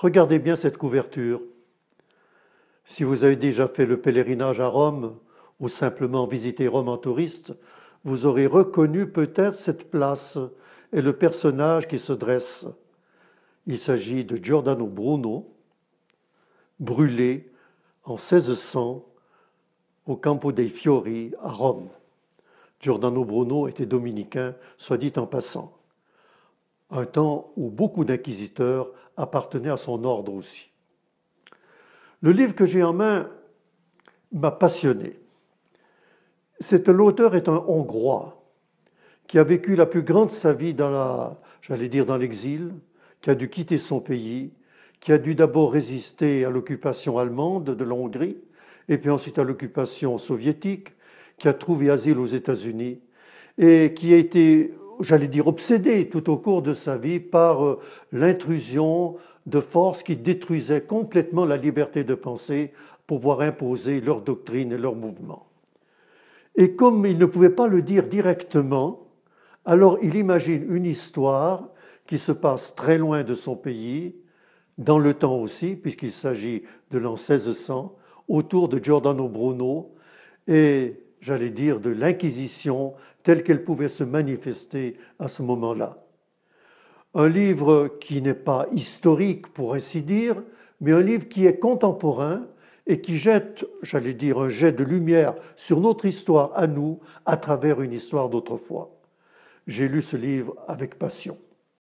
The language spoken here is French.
Regardez bien cette couverture. Si vous avez déjà fait le pèlerinage à Rome ou simplement visité Rome en touriste, vous aurez reconnu peut-être cette place et le personnage qui se dresse. Il s'agit de Giordano Bruno, brûlé en 1600 au Campo dei Fiori à Rome. Giordano Bruno était dominicain, soit dit en passant un temps où beaucoup d'inquisiteurs appartenaient à son ordre aussi. Le livre que j'ai en main m'a passionné. C'est l'auteur est un Hongrois qui a vécu la plus grande de sa vie dans la, j'allais dire dans l'exil, qui a dû quitter son pays, qui a dû d'abord résister à l'occupation allemande de l'Hongrie et puis ensuite à l'occupation soviétique, qui a trouvé asile aux États-Unis et qui a été j'allais dire, obsédé tout au cours de sa vie par euh, l'intrusion de forces qui détruisaient complètement la liberté de penser pour pouvoir imposer leur doctrine et leur mouvement. Et comme il ne pouvait pas le dire directement, alors il imagine une histoire qui se passe très loin de son pays, dans le temps aussi, puisqu'il s'agit de l'an 1600, autour de Giordano Bruno, et j'allais dire, de l'Inquisition telle qu'elle pouvait se manifester à ce moment-là. Un livre qui n'est pas historique, pour ainsi dire, mais un livre qui est contemporain et qui jette, j'allais dire, un jet de lumière sur notre histoire à nous à travers une histoire d'autrefois. J'ai lu ce livre avec passion.